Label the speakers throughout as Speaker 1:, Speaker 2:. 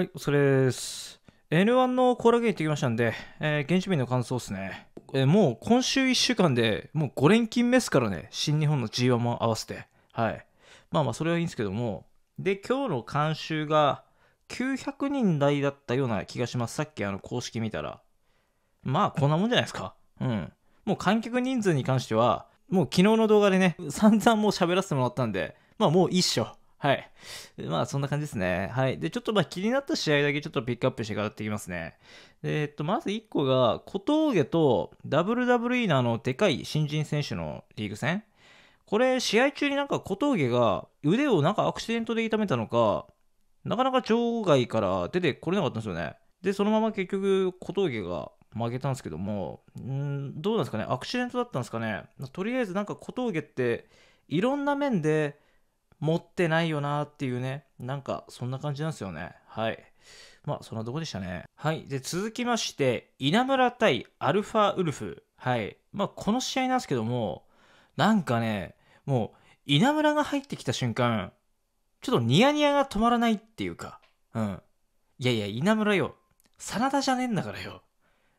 Speaker 1: はい、お疲れです。N1 のコーラゲー行ってきましたんで、えー、現地民の感想ですね。えー、もう今週1週間で、もう5連勤目ですからね、新日本の G1 も合わせて。はい。まあまあ、それはいいんですけども。で、今日の監修が900人台だったような気がします。さっきあの公式見たら。まあ、こんなもんじゃないですか。うん。もう観客人数に関しては、もう昨日の動画でね、散々もう喋らせてもらったんで、まあもう一緒。はい。まあ、そんな感じですね。はい。で、ちょっとまあ気になった試合だけちょっとピックアップしてかっていきますね。えっと、まず1個が、小峠と WWE のあの、でかい新人選手のリーグ戦。これ、試合中になんか小峠が腕をなんかアクシデントで痛めたのか、なかなか場外から出てこれなかったんですよね。で、そのまま結局、小峠が負けたんですけども、んどうなんですかね、アクシデントだったんですかね。とりあえずなんか小峠って、いろんな面で、持ってないよなっていうね、なんかそんな感じなんですよね。はい。まあ、そんなとこでしたね。はい。で、続きまして、稲村対アルファウルフ。はい。まあ、この試合なんですけども、なんかね、もう、稲村が入ってきた瞬間、ちょっとニヤニヤが止まらないっていうか、うん。いやいや、稲村よ。真田じゃねえんだからよ。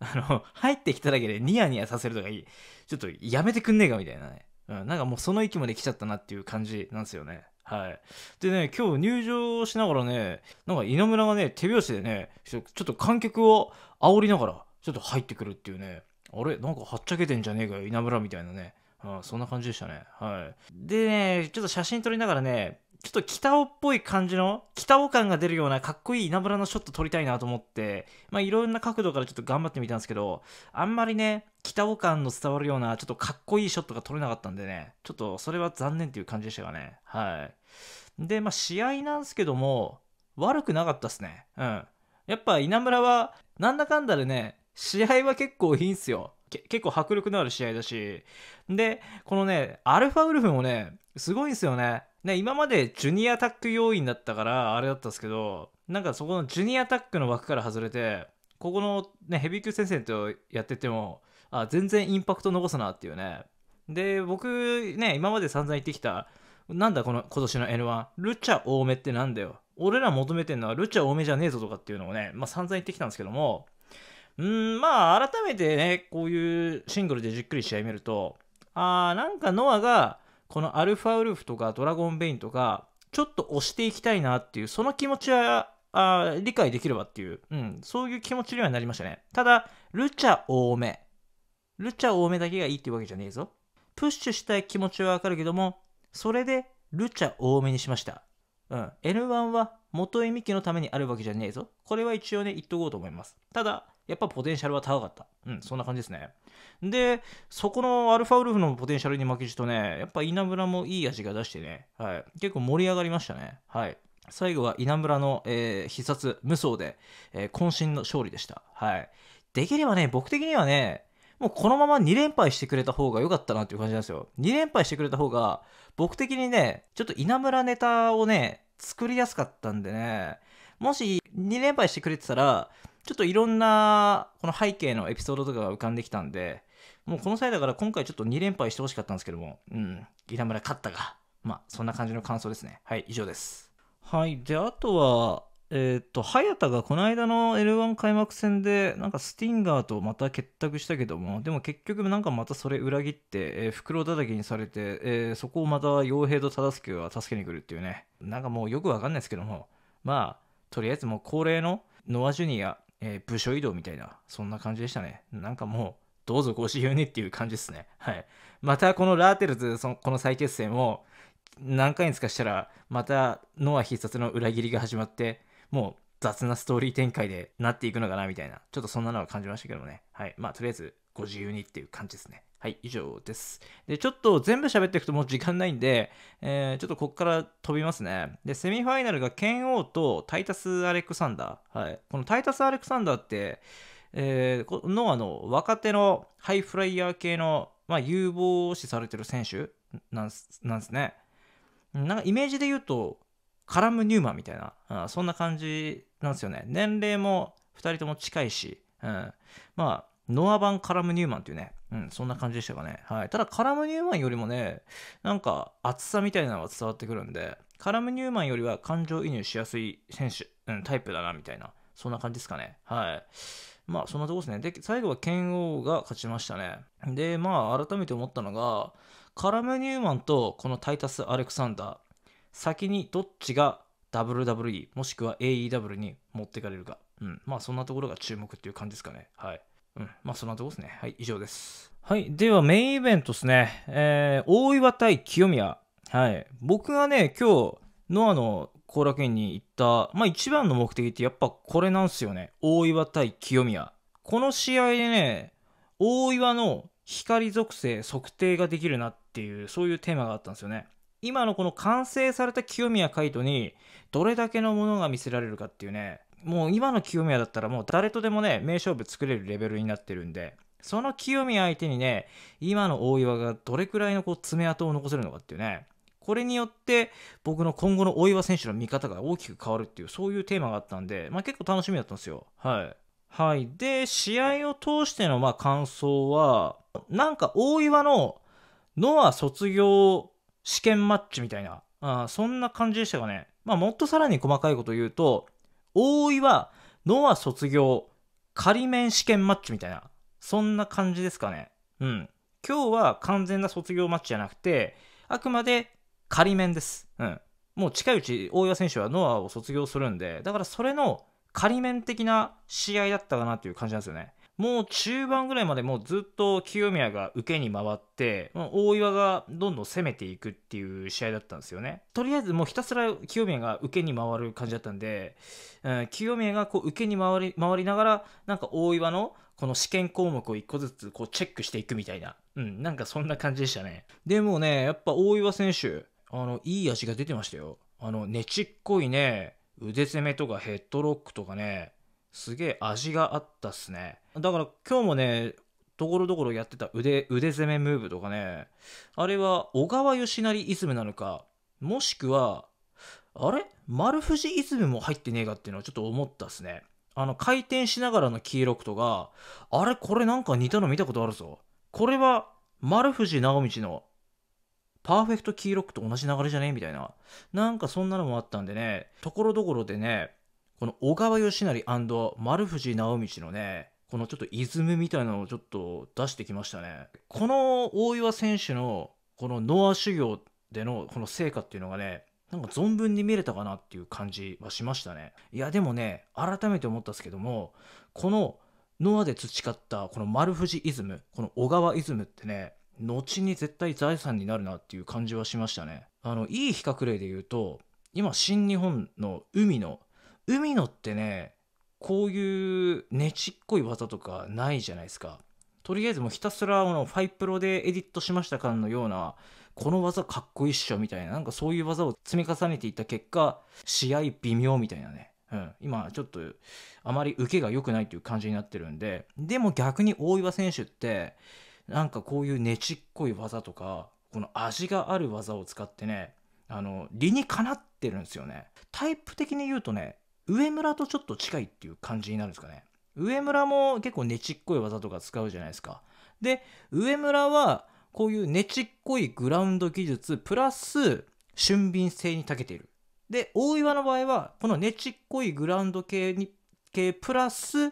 Speaker 1: あの、入ってきただけでニヤニヤさせるとかいい。ちょっとやめてくんねえかみたいなね。うん、なんかもうその域まで来ちゃったなっていう感じなんですよね。はい。でね、今日入場しながらね、なんか稲村がね、手拍子でね、ちょっと観客を煽りながら、ちょっと入ってくるっていうね、あれなんかはっちゃけてんじゃねえかよ、稲村みたいなね。うん、そんな感じでしたね。はい。でね、ちょっと写真撮りながらね、ちょっと北尾っぽい感じの、北尾感が出るようなかっこいい稲村のショット撮りたいなと思って、まあいろんな角度からちょっと頑張ってみたんですけど、あんまりね、北尾感の伝わるようなちょっとかっこいいショットが撮れなかったんでね、ちょっとそれは残念っていう感じでしたがね。はい。で、まあ試合なんですけども、悪くなかったっすね。うん。やっぱ稲村は、なんだかんだでね、試合は結構いいんすよ。結構迫力のある試合だし。で、このね、アルファウルフもね、すごいんすよね。ね、今までジュニアタック要員だったからあれだったんですけどなんかそこのジュニアタックの枠から外れてここの、ね、ヘビー級戦線とやっててもあ全然インパクト残すなっていうねで僕ね今まで散々言ってきたなんだこの今年の N1 ルチャ多めってなんだよ俺ら求めてんのはルチャ多めじゃねえぞとかっていうのをね、まあ、散々言ってきたんですけどもうんまあ改めてねこういうシングルでじっくり試合見るとあーなんかノアがこのアルファウルフとかドラゴンベインとか、ちょっと押していきたいなっていう、その気持ちはあ理解できればっていう、うん、そういう気持ちにはなりましたね。ただ、ルチャ多め。ルチャ多めだけがいいっていうわけじゃねえぞ。プッシュしたい気持ちはわかるけども、それでルチャ多めにしました。うん、N1 は元井美樹のためにあるわけじゃねえぞ。これは一応ね、言っとこうと思います。ただ、やっぱポテンシャルは高かった。うん、そんな感じですね。で、そこのアルファウルフのポテンシャルに負けじとね、やっぱ稲村もいい味が出してね、はい、結構盛り上がりましたね。はい。最後は稲村の、えー、必殺無双で、えー、渾身の勝利でした。はい。できればね、僕的にはね、もうこのまま2連敗してくれた方が良かったなっていう感じなんですよ。2連敗してくれた方が、僕的にね、ちょっと稲村ネタをね、作りやすかったんでね、もし2連敗してくれてたら、ちょっといろんなこの背景のエピソードとかが浮かんできたんで、もうこの際だから今回ちょっと2連敗してほしかったんですけども、うん、稲村勝ったが、まあそんな感じの感想ですね。はい、以上です。はい、で、あとは、えっ、と、早田がこの間の L1 開幕戦で、なんかスティンガーとまた結託したけども、でも結局なんかまたそれ裏切って、えー、袋叩きにされて、えー、そこをまた傭兵と忠介が助けに来るっていうね、なんかもうよくわかんないですけども、まあ、とりあえずもう恒例のノア・ジュニアえー、部署移動みたいな、そんな感じでしたね。なんかもう、どうぞご自由にっていう感じですね。はい。またこのラーテルズ、そのこの再結成も、何回につかしたら、またノア必殺の裏切りが始まって、もう雑なストーリー展開でなっていくのかなみたいな、ちょっとそんなのは感じましたけどもね。はい。まあ、とりあえず、ご自由にっていう感じですね。はい、以上です。で、ちょっと全部喋っていくともう時間ないんで、えー、ちょっとこっから飛びますね。で、セミファイナルが剣王とタイタス・アレクサンダー。はい。このタイタス・アレクサンダーって、えー、このあの若手のハイフライヤー系の、まあ、有望視されてる選手なんすなんすね。なんかイメージで言うと、カラム・ニューマンみたいな、うん、そんな感じなんですよね。年齢も2人とも近いし、うん、まあ、ノア版カラム・ニューマンっていうね、うん、そんな感じでしたかね。はい。ただ、カラムニューマンよりもね、なんか厚さみたいなのが伝わってくるんで、カラムニューマンよりは感情移入しやすい選手、うん、タイプだな、みたいな、そんな感じですかね。はい。まあ、そんなとこですね。で、最後は剣王が勝ちましたね。で、まあ、改めて思ったのが、カラムニューマンとこのタイタス・アレクサンダー、先にどっちが WWE もしくは AEW に持っていかれるか。うん。まあ、そんなところが注目っていう感じですかね。はい。うん。まあ、そんなとこですね。はい、以上です。はい。では、メインイベントですね。えー、大岩対清宮。はい。僕がね、今日、ノアの後楽園に行った、まあ、一番の目的ってやっぱこれなんですよね。大岩対清宮。この試合でね、大岩の光属性測定ができるなっていう、そういうテーマがあったんですよね。今のこの完成された清宮海斗にどれだけのものが見せられるかっていうね、もう今の清宮だったらもう誰とでもね、名勝負作れるレベルになってるんで、その清宮相手にね、今の大岩がどれくらいのこう爪痕を残せるのかっていうね、これによって僕の今後の大岩選手の見方が大きく変わるっていう、そういうテーマがあったんで、まあ、結構楽しみだったんですよ。はい。はい。で、試合を通してのまあ感想は、なんか大岩のノア卒業試験マッチみたいな、あそんな感じでしたかね。まあ、もっとさらに細かいこと言うと、大井は、ノア卒業、仮面試験マッチみたいな、そんな感じですかね。うん。今日は完全な卒業マッチじゃなくて、あくまで仮面です。うん。もう近いうち大岩選手はノアを卒業するんで、だからそれの仮面的な試合だったかなという感じなんですよね。もう中盤ぐらいまでもうずっと清宮が受けに回って、大岩がどんどん攻めていくっていう試合だったんですよね。とりあえずもうひたすら清宮が受けに回る感じだったんで、うん、清宮がこう受けに回り回りながら、なんか大岩のこの試験項目を一個ずつこうチェックしていくみたいな。うん、なんかそんな感じでしたね。でもね、やっぱ大岩選手、あの、いい味が出てましたよ。あの、ねちっこいね、腕攻めとかヘッドロックとかね、すげえ味があったっすね。だから今日もね、ところどころやってた腕、腕攻めムーブとかね、あれは小川義成イズムなのか、もしくは、あれ丸藤イズムも入ってねえかっていうのはちょっと思ったっすね。あの、回転しながらの黄色くとか、あれこれなんか似たの見たことあるぞ。これは丸藤直道のパーフェクト黄色くと同じ流れじゃねみたいな。なんかそんなのもあったんでね、ところどころでね、この小川義成丸藤直道のね、このちょっとイズムみたいなのをちょっと出してきましたね。この大岩選手のこのノア修行でのこの成果っていうのがね、なんか存分に見れたかなっていう感じはしましたね。いやでもね、改めて思ったんですけども、このノアで培ったこの丸藤イズム、この小川イズムってね、後に絶対財産になるなっていう感じはしましたね。あの、いい比較例で言うと、今新日本の海野。海野ってね、こういうねちっこい技とかないじゃないですか。とりあえずもうひたすらのファイプロでエディットしました感のような、この技かっこいいっしょみたいな、なんかそういう技を積み重ねていった結果、試合微妙みたいなね。うん、今ちょっとあまり受けが良くないっていう感じになってるんで、でも逆に大岩選手って、なんかこういうねちっこい技とか、この味がある技を使ってね、あの、理にかなってるんですよね。タイプ的に言うとね、上村とちょっと近いっていう感じになるんですかね。上村も結構ねちっこい技とか使うじゃないですか。で、上村はこういうねちっこいグラウンド技術プラス俊敏性に長けている。で、大岩の場合はこのねちっこいグラウンド系に系プラス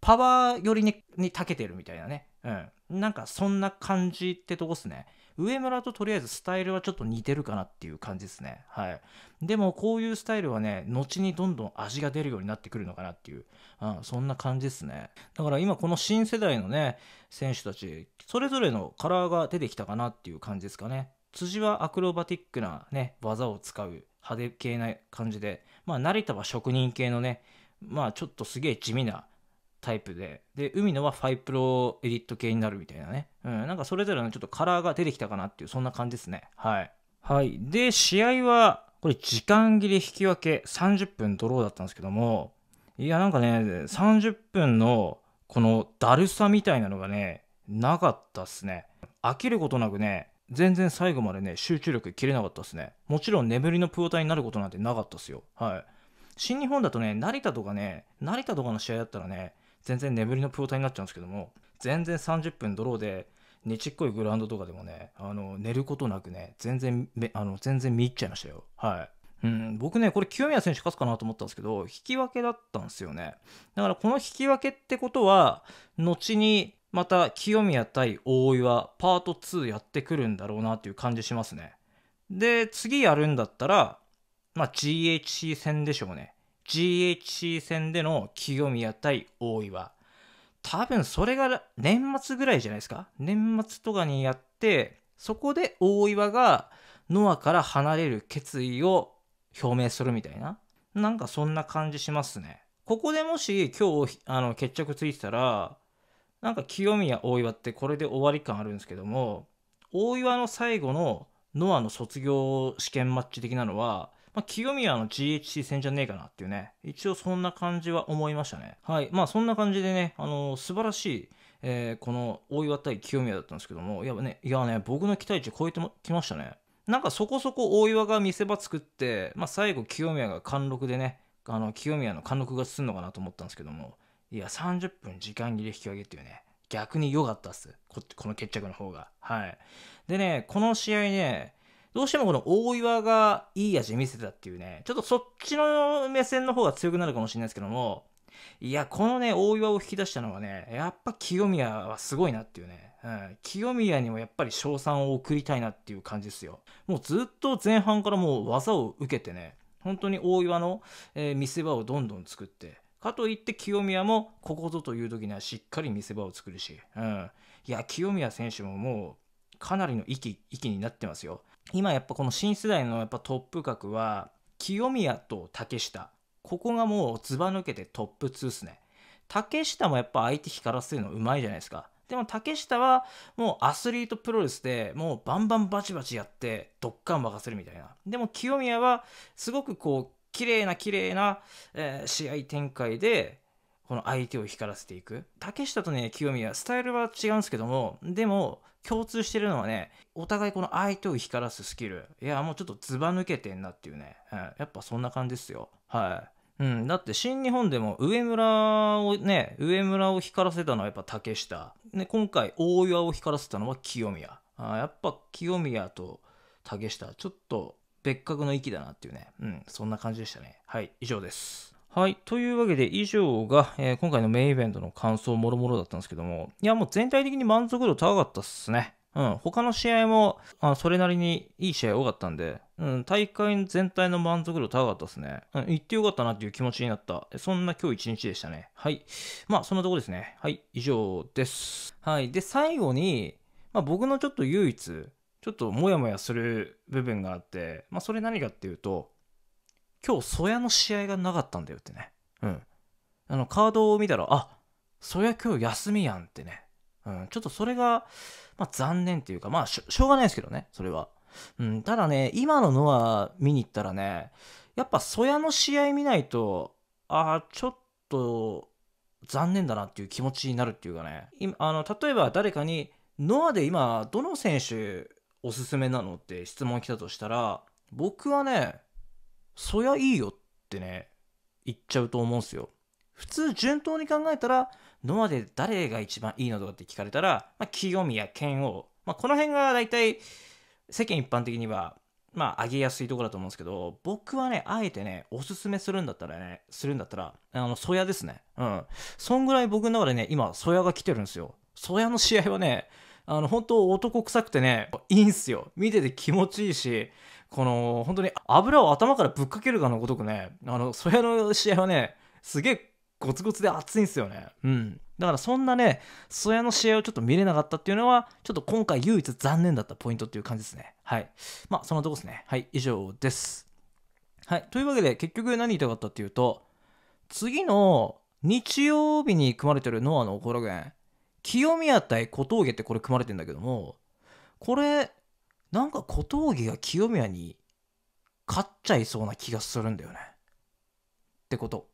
Speaker 1: パワー寄りにに長けてるみたいなね。うん。なんかそんな感じってとこっすね。上村ととりあえずスタイルはちょっと似てるかなっていう感じですね。はい。でもこういうスタイルはね、後にどんどん味が出るようになってくるのかなっていう、うん、そんな感じですね。だから今この新世代のね、選手たち、それぞれのカラーが出てきたかなっていう感じですかね。辻はアクロバティックなね、技を使う派手系な感じで、まあ、成田は職人系のね、まあちょっとすげえ地味なタイプで、で、海野はファイプロエディット系になるみたいなね。うん、なんかそれぞれのちょっとカラーが出てきたかなっていう、そんな感じですね。はい。はい。で、試合は、これ時間切れ引き分け30分ドローだったんですけども、いや、なんかね、30分のこのだるさみたいなのがね、なかったっすね。飽きることなくね、全然最後までね、集中力切れなかったっすね。もちろん眠りのプロタになることなんてなかったっすよ。はい。新日本だとね、成田とかね、成田とかの試合だったらね、全然眠りのプロ体になっちゃうんですけども全然30分ドローでねちっこいグラウンドとかでもねあの寝ることなくね全然あの全然見入っちゃいましたよはいうん、僕ね、これ清宮選手勝つかなと思ったんですけど、引き分けだったんですよね。だからこの引き分けってことは、後にまた清宮対大岩、パート2やってくるんだろうなっていう感じしますね。で、次やるんだったら、まあ、GHC 戦でしょうね。GHC 戦での清宮対大岩多分それが年末ぐらいじゃないですか年末とかにやってそこで大岩がノアから離れる決意を表明するみたいななんかそんな感じしますねここでもし今日あの決着ついてたらなんか清宮大岩ってこれで終わり感あるんですけども大岩の最後のノアの卒業試験マッチ的なのはまあ、清宮の GHC 戦じゃねえかなっていうね、一応そんな感じは思いましたね。はい。まあ、そんな感じでね、あのー、素晴らしい、えー、この大岩対清宮だったんですけども、やっぱね、いやね、僕の期待値超えてきましたね。なんかそこそこ大岩が見せ場作って、まあ、最後清宮が貫禄でね、あの清宮の貫禄が進むのかなと思ったんですけども、いや、30分時間切れ引き分けっていうね、逆に良かったっす。ここの決着の方が。はい。でね、この試合ね、どうしてもこの大岩がいい味見せてたっていうね、ちょっとそっちの目線の方が強くなるかもしれないですけども、いや、このね、大岩を引き出したのはね、やっぱ清宮はすごいなっていうね、うん、清宮にもやっぱり賞賛を送りたいなっていう感じですよ。もうずっと前半からもう技を受けてね、本当に大岩の、えー、見せ場をどんどん作って、かといって清宮もここぞという時にはしっかり見せ場を作るし、うん、いや清宮選手ももうかなりの息息になってますよ今やっぱこの新世代のやっぱトップ格は清宮と竹下ここがもうずば抜けてトップ2っすね竹下もやっぱ相手光らせるのうまいじゃないですかでも竹下はもうアスリートプロレスでもうバンバンバチバチやってドッカン任せるみたいなでも清宮はすごくこう綺麗な綺麗な、え試合展開でこの相手を光らせていく。竹下とね、清宮、スタイルは違うんですけども、でも、共通してるのはね、お互いこの相手を光らすスキル。いや、もうちょっとずば抜けてんなっていうね。うん、やっぱそんな感じですよ。はい。うん、だって新日本でも上村をね、上村を光らせたのはやっぱ竹下。ね、今回大岩を光らせたのは清宮。あやっぱ清宮と竹下、ちょっと別格の域だなっていうね。うん、そんな感じでしたね。はい、以上です。はい。というわけで、以上が、えー、今回のメインイベントの感想もろもろだったんですけども、いや、もう全体的に満足度高かったっすね。うん。他の試合も、あそれなりにいい試合多かったんで、うん。大会全体の満足度高かったっすね。うん。行ってよかったなっていう気持ちになった。そんな今日一日でしたね。はい。まあ、そんなとこですね。はい。以上です。はい。で、最後に、まあ、僕のちょっと唯一、ちょっとモヤモヤする部分があって、まあ、それ何かっていうと、今日、ソヤの試合がなかったんだよってね。うん。あの、カードを見たら、あ、ソヤ今日休みやんってね。うん、ちょっとそれが、まあ、残念っていうか、まあしょ、しょうがないですけどね、それは。うん、ただね、今のノア見に行ったらね、やっぱソヤの試合見ないと、ああ、ちょっと残念だなっていう気持ちになるっていうかね、今あの例えば誰かに、ノアで今、どの選手おすすめなのって質問来たとしたら、僕はね、そりゃいいよってね、言っちゃうと思うんすよ。普通、順当に考えたら、ノアで誰が一番いいのとかって聞かれたら、まあ、清宮、剣王。まあ、この辺が大体、世間一般的には、まあ、上げやすいところだと思うんですけど、僕はね、あえてね、おすすめするんだったらね、するんだったら、あの、ソヤですね。うん。そんぐらい僕の中でね、今、ソヤが来てるんですよ。ソヤの試合はね、あの、本当男臭くてね、いいんすよ。見てて気持ちいいし、この本当に油を頭からぶっかけるかのごとくねあのそれの試合はねすげえゴツゴツで熱いんですよねうんだからそんなね、ソヤの試合をちょっと見れなかったっていうのは、ちょっと今回唯一残念だったポイントっていう感じですね。はい。まあ、そんなとこですね。はい、以上です。はい。というわけで、結局何言いたかったっていうと、次の日曜日に組まれてるノアの後ゲン、清宮対小峠ってこれ組まれてんだけども、これ、なんか小峠が清宮に勝っちゃいそうな気がするんだよね。ってこと。